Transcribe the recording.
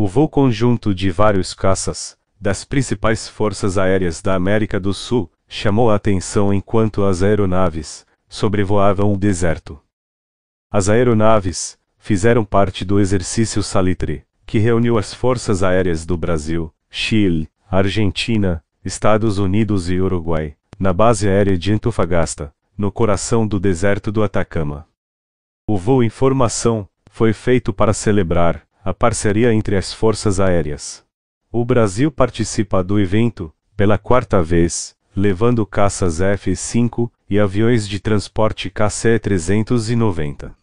o voo conjunto de vários caças, das principais forças aéreas da América do Sul, chamou a atenção enquanto as aeronaves sobrevoavam o deserto. As aeronaves fizeram parte do exercício Salitre, que reuniu as forças aéreas do Brasil, Chile, Argentina, Estados Unidos e Uruguai, na base aérea de Antofagasta, no coração do deserto do Atacama. O voo em formação foi feito para celebrar a parceria entre as forças aéreas. O Brasil participa do evento, pela quarta vez, levando caças F-5 e aviões de transporte KC-390.